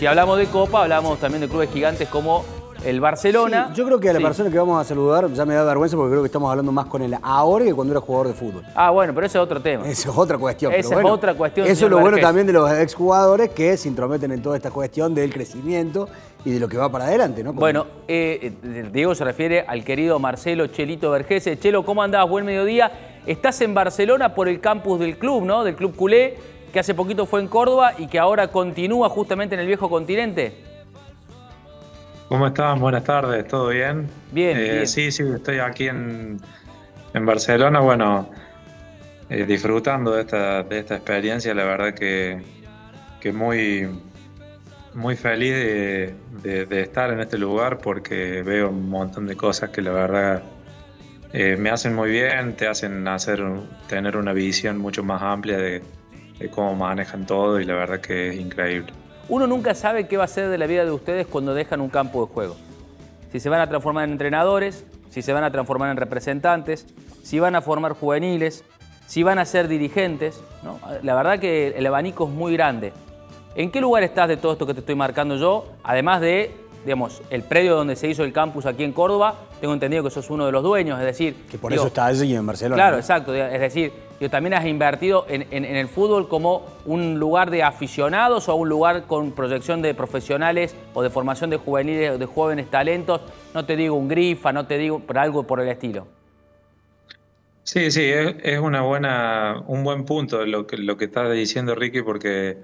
si hablamos de Copa, hablamos también de clubes gigantes como el Barcelona. yo creo que a la persona que vamos a saludar ya me da vergüenza porque creo que estamos hablando más con él ahora que cuando era jugador de fútbol. Ah, bueno, pero ese es otro tema. Esa es otra cuestión. Esa es otra cuestión. Eso es lo bueno también de los exjugadores que se intrometen en toda esta cuestión del crecimiento y de lo que va para adelante, ¿no? Bueno, eh, eh, Diego se refiere al querido Marcelo Chelito Vergese. Chelo, ¿cómo andás? Buen mediodía. Estás en Barcelona por el campus del club, ¿no? Del club culé que hace poquito fue en Córdoba y que ahora continúa justamente en el viejo continente. ¿Cómo estás? Buenas tardes, ¿todo bien? Bien. Eh, bien. Sí, sí, estoy aquí en, en Barcelona, bueno, eh, disfrutando de esta, de esta experiencia, la verdad que, que muy, muy feliz de, estar en este lugar porque veo un montón de cosas que la verdad eh, me hacen muy bien, te hacen hacer, tener una visión mucho más amplia de, de cómo manejan todo y la verdad que es increíble. Uno nunca sabe qué va a ser de la vida de ustedes cuando dejan un campo de juego. Si se van a transformar en entrenadores, si se van a transformar en representantes, si van a formar juveniles, si van a ser dirigentes. ¿no? La verdad que el abanico es muy grande. ¿En qué lugar estás de todo esto que te estoy marcando yo? Además de, digamos, el predio donde se hizo el campus aquí en Córdoba, tengo entendido que sos uno de los dueños, es decir... Que por eso está allí en Barcelona. Claro, exacto. Es decir, también has invertido en, el fútbol como un lugar de aficionados o un lugar con proyección de profesionales o de formación de juveniles de jóvenes talentos. No te digo un grifa, no te digo por algo por el estilo. Sí, sí, es, una buena, un buen punto lo que, lo estás diciendo, Ricky, porque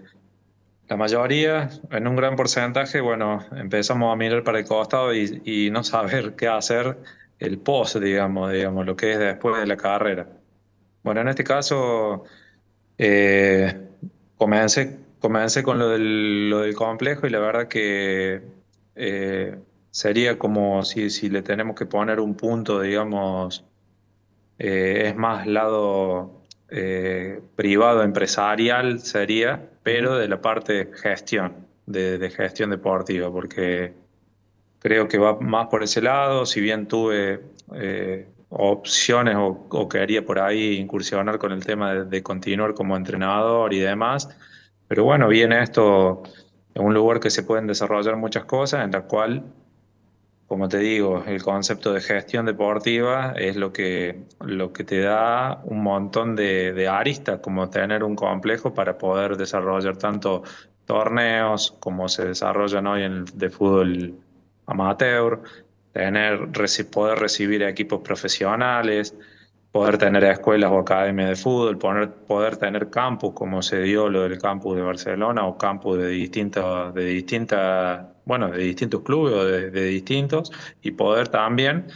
la mayoría, en un gran porcentaje, bueno, empezamos a mirar para el costado y, y no saber qué hacer el post, digamos, digamos, lo que es después de la carrera. Bueno, en este caso, eh, comencé, con lo del, complejo y la verdad que eh, sería como si, le tenemos que poner un punto, digamos, eh, es más lado privado, empresarial sería, pero de la parte de gestión, de, gestión deportiva, porque creo que va más por ese lado, si bien tuve opciones o, quería por ahí incursionar con el tema de, continuar como entrenador y demás. Pero bueno, viene esto en un lugar que se pueden desarrollar muchas cosas, en la cual, como te digo, el concepto de gestión deportiva es lo que, lo que te da un montón de, de aristas, como tener un complejo para poder desarrollar tanto torneos como se desarrollan hoy en el, de fútbol amateur, tener, poder recibir equipos profesionales, poder tener escuelas o academias de fútbol, poder, tener campus, como se dio lo del campus de Barcelona o campus de distintos de distintas, bueno, de distintos clubes o de distintos, y poder también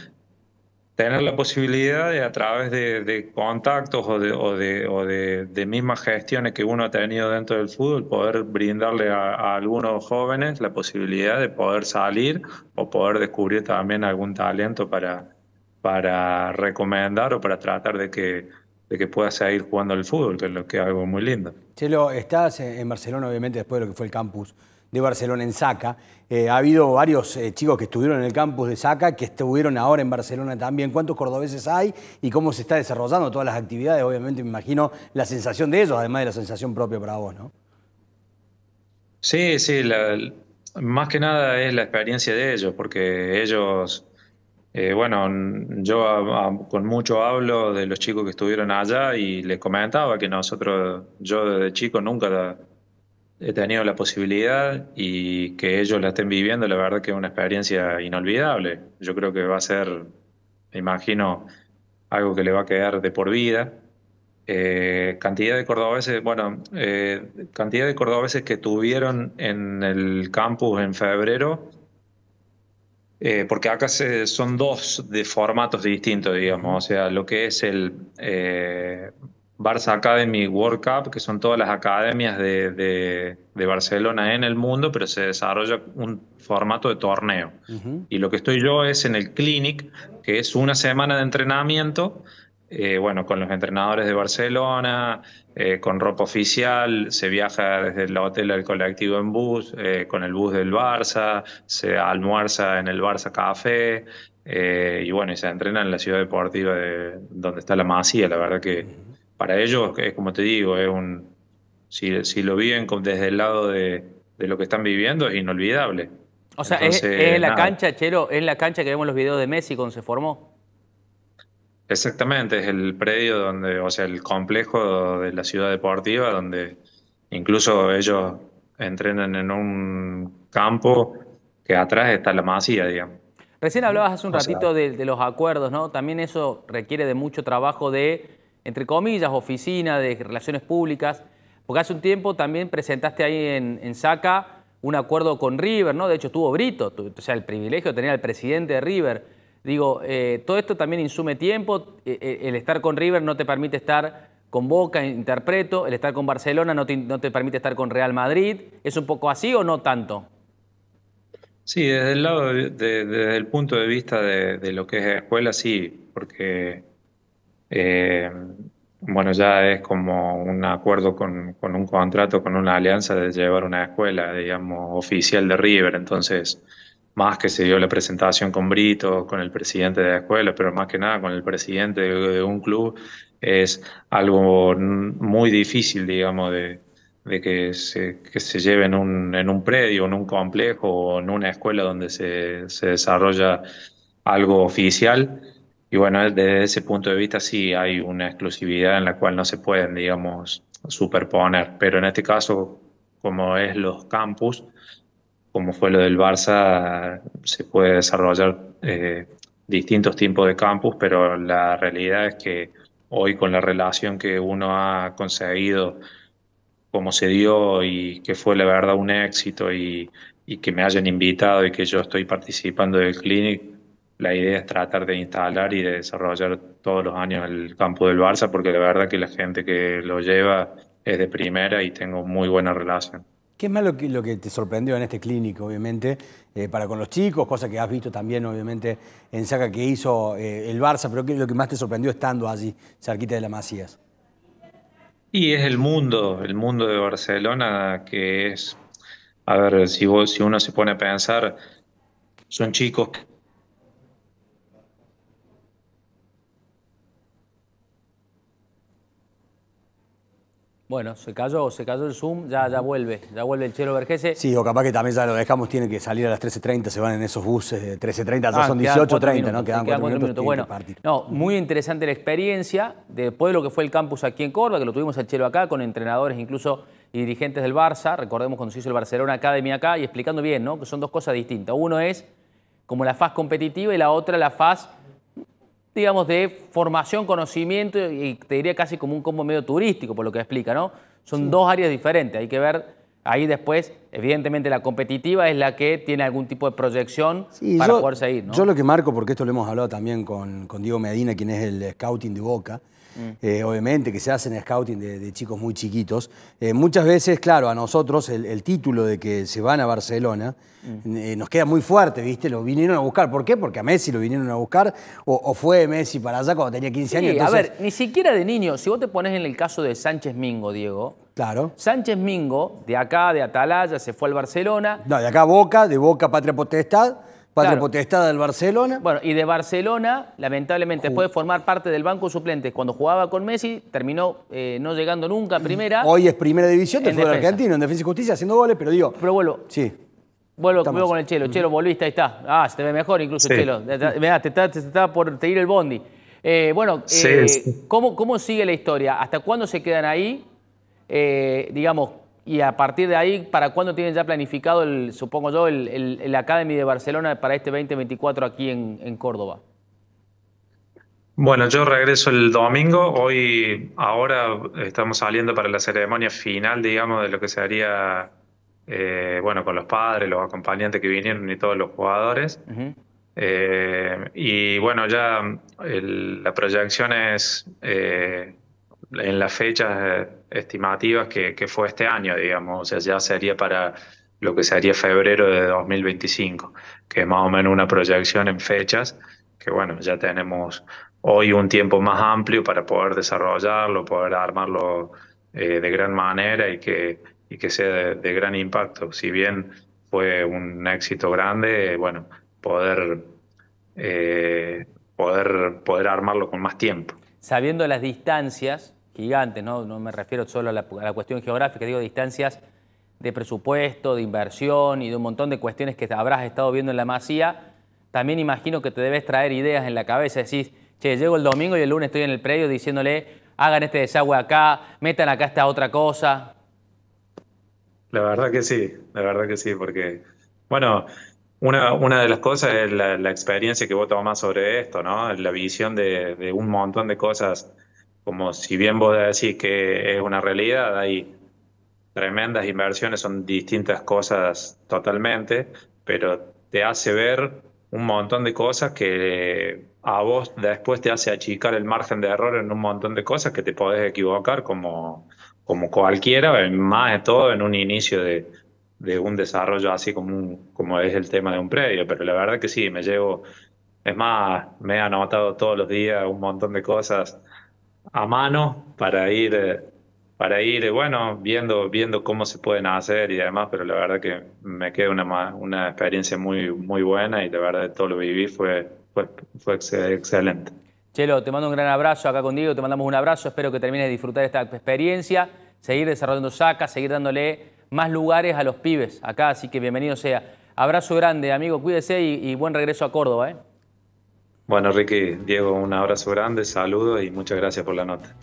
tener la posibilidad de a través de, contactos o, de, mismas gestiones que uno ha tenido dentro del fútbol, poder brindarle a, algunos jóvenes la posibilidad de poder salir o poder descubrir también algún talento para, para recomendar o para tratar de que, de que pueda seguir jugando al fútbol, es lo que es algo muy lindo. Chelo, estás en Barcelona obviamente después de lo que fue el campus de Barcelona en Saca. Eh, ha habido varios eh, chicos que estuvieron en el campus de Saca, que estuvieron ahora en Barcelona también. ¿Cuántos cordobeses hay y cómo se está desarrollando todas las actividades? Obviamente me imagino la sensación de ellos, además de la sensación propia para vos, ¿no? Sí, sí, más que nada es la experiencia de ellos, porque ellos, eh, bueno, yo con mucho hablo de los chicos que estuvieron allá y les comentaba que nosotros, yo desde chico nunca he tenido la posibilidad y que ellos la estén viviendo, la verdad que es una experiencia inolvidable. Yo creo que va a ser, me imagino, algo que le va a quedar de por vida. Eh, cantidad de cordobeses, bueno, eh, cantidad de cordobeses que tuvieron en el campus en febrero, eh, porque acá son dos de formatos distintos, digamos, o sea, lo que es el Barça Academy World Cup, que son todas las academias de, Barcelona en el mundo, pero se desarrolla un formato de torneo. Y lo que estoy yo es en el Clinic, que es una semana de entrenamiento, eh, bueno, con los entrenadores de Barcelona, eh, con ropa oficial, se viaja desde el hotel al colectivo en bus, eh, con el bus del Barça, se almuerza en el Barça Café, y bueno, y se entrena en la ciudad deportiva de donde está la Masía, la verdad que para ellos, es como te digo, es un, si, lo viven desde el lado de, lo que están viviendo, es inolvidable. O sea, es, la cancha, Chelo, es la cancha que vemos los videos de Messi cuando se formó. Exactamente, es el predio donde, o sea, el complejo de la ciudad deportiva, donde incluso ellos entrenan en un campo que atrás está la masía, digamos. Recién hablabas hace un ratito de, los acuerdos, ¿no? También eso requiere de mucho trabajo de entre comillas, oficina de relaciones públicas, porque hace un tiempo también presentaste ahí en, SACA un acuerdo con River, ¿no? De hecho, tuvo Brito, o sea, el privilegio de tener al presidente de River. Digo, eh, todo esto también insume tiempo, eh, eh, el estar con River no te permite estar con Boca, interpreto, el estar con Barcelona no te, permite estar con Real Madrid, ¿es un poco así o no tanto? Sí, desde el lado, desde el punto de vista de, de, lo que es escuela, sí, porque eh, bueno, ya es como un acuerdo con, un contrato, con una alianza de llevar una escuela, digamos, oficial de River. Entonces, más que se dio la presentación con Brito, con el presidente de la escuela, pero más que nada con el presidente de, un club, es algo muy difícil, digamos, de, que, se, se lleve en un, en un predio, en un complejo o en una escuela donde se, se desarrolla algo oficial. Y bueno, desde ese punto de vista sí hay una exclusividad en la cual no se pueden, digamos, superponer. Pero en este caso, como es los campus, como fue lo del Barça, se puede desarrollar eh, distintos tipos de campus, pero la realidad es que hoy con la relación que uno ha conseguido, como se dio y que fue la verdad un éxito y, y que me hayan invitado y que yo estoy participando del clinic, la idea es tratar de instalar y de desarrollar todos los años el campo del Barça, porque la verdad que la gente que lo lleva es de primera y tengo muy buena relación. ¿Qué es más lo que, te sorprendió en este clínico, obviamente, eh, para con los chicos, cosa que has visto también, obviamente, en Saca que hizo eh, el Barça, pero ¿qué es lo que más te sorprendió estando allí, cerquita de la Macías? Y es el mundo, el mundo de Barcelona, que es, a ver, si, vos, si uno se pone a pensar, son chicos que Bueno, se cayó, se cayó el Zoom, ya, ya vuelve, ya vuelve el Chelo Vergese. Sí, o capaz que también ya lo dejamos, tiene que salir a las 13.30, se van en esos buses de 13.30, ya ah, son 18.30, ¿no? Quedan, quedan 4 minutos. Bueno, no, muy interesante la experiencia, después de lo que fue el campus aquí en Córdoba, que lo tuvimos el Chelo acá, con entrenadores incluso y dirigentes del Barça, recordemos cuando se hizo el Barcelona Academy acá, y explicando bien, ¿no? Que son dos cosas distintas. Uno es como la faz competitiva y la otra la faz digamos, de formación, conocimiento y te diría casi como un combo medio turístico, por lo que explica, ¿no? Son dos áreas diferentes, hay que ver... Ahí después, evidentemente, la competitiva es la que tiene algún tipo de proyección para poder seguir. ¿no? Yo lo que marco, porque esto lo hemos hablado también con, con Diego Medina, quien es el scouting de Boca, Mm. Eh, obviamente, que se hacen scouting de, chicos muy chiquitos. Eh, muchas veces, claro, a nosotros el, título de que se van a Barcelona mm. eh, nos queda muy fuerte, ¿viste? Lo vinieron a buscar. ¿Por qué? Porque a Messi lo vinieron a buscar o, fue Messi para allá cuando tenía 15 años. A ver, ni siquiera de niño, si vos te pones en el caso de Sánchez Mingo, Diego, Claro. Sánchez Mingo, de acá, de Atalaya, se fue al Barcelona. No, de acá a Boca, de Boca Patria Potestad. Padre potestad del Barcelona. Bueno, y de Barcelona, lamentablemente, después de formar parte del banco suplente, cuando jugaba con Messi, terminó eh, no llegando nunca a primera. Hoy es primera división del fútbol argentino, en Defensa y Justicia, haciendo goles, pero digo. Pero vuelvo. Sí. Vuelvo, vuelvo con el Chelo. Chelo, volviste, ahí está. Ah, se te ve mejor incluso, Chelo. Mirá, te está, te por te ir el bondi. Eh, bueno, eh, ¿cómo, ¿cómo sigue la historia? ¿Hasta cuándo se quedan ahí? digamos, y a partir de ahí, ¿para cuándo tienen ya planificado, el, supongo yo, el, Academy de Barcelona para este 2024 aquí en, Córdoba? Bueno, yo regreso el domingo. Hoy, ahora estamos saliendo para la ceremonia final, digamos, de lo que se haría, eh, bueno, con los padres, los acompañantes que vinieron y todos los jugadores. Eh, y bueno, ya la proyección es eh, en las fechas estimativas que, que fue este año, digamos, o sea, ya sería para lo que sería febrero de 2025, que es más o menos una proyección en fechas, que bueno, ya tenemos hoy un tiempo más amplio para poder desarrollarlo, poder armarlo eh, de gran manera y que, y que sea de, gran impacto. Si bien fue un éxito grande, bueno, poder, eh, poder, poder armarlo con más tiempo. Sabiendo las distancias, gigantes, ¿no? no me refiero solo a la, cuestión geográfica, digo distancias de presupuesto, de inversión y de un montón de cuestiones que habrás estado viendo en la masía, también imagino que te debes traer ideas en la cabeza, decís, che, llego el domingo y el lunes estoy en el predio diciéndole, hagan este desagüe acá, metan acá esta otra cosa. La verdad que sí, la verdad que sí, porque, bueno, una, una de las cosas es la, experiencia que vos tomás sobre esto, ¿no? La visión de, de un montón de cosas como si bien vos decís que es una realidad, hay tremendas inversiones, son distintas cosas totalmente, pero te hace ver un montón de cosas que a vos después te hace achicar el margen de error en un montón de cosas que te podés equivocar como, como cualquiera, más de todo en un inicio de, un desarrollo así como, como es el tema de un predio, pero la verdad que sí, me llevo, es más, me he anotado todos los días un montón de cosas a mano para ir, eh, para ir eh, bueno, viendo, viendo cómo se pueden hacer y demás, pero la verdad que me queda una, una experiencia muy, muy buena y la verdad todo lo que viví fue, fue excelente. Chelo, te mando un gran abrazo acá con Diego, te mandamos un abrazo, espero que termines de disfrutar esta experiencia, seguir desarrollando sacas seguir dándole más lugares a los pibes acá, así que bienvenido sea. Abrazo grande, amigo, cuídese y, buen regreso a Córdoba. Eh. Bueno, Ricky, Diego, un abrazo grande, saludos y muchas gracias por la nota.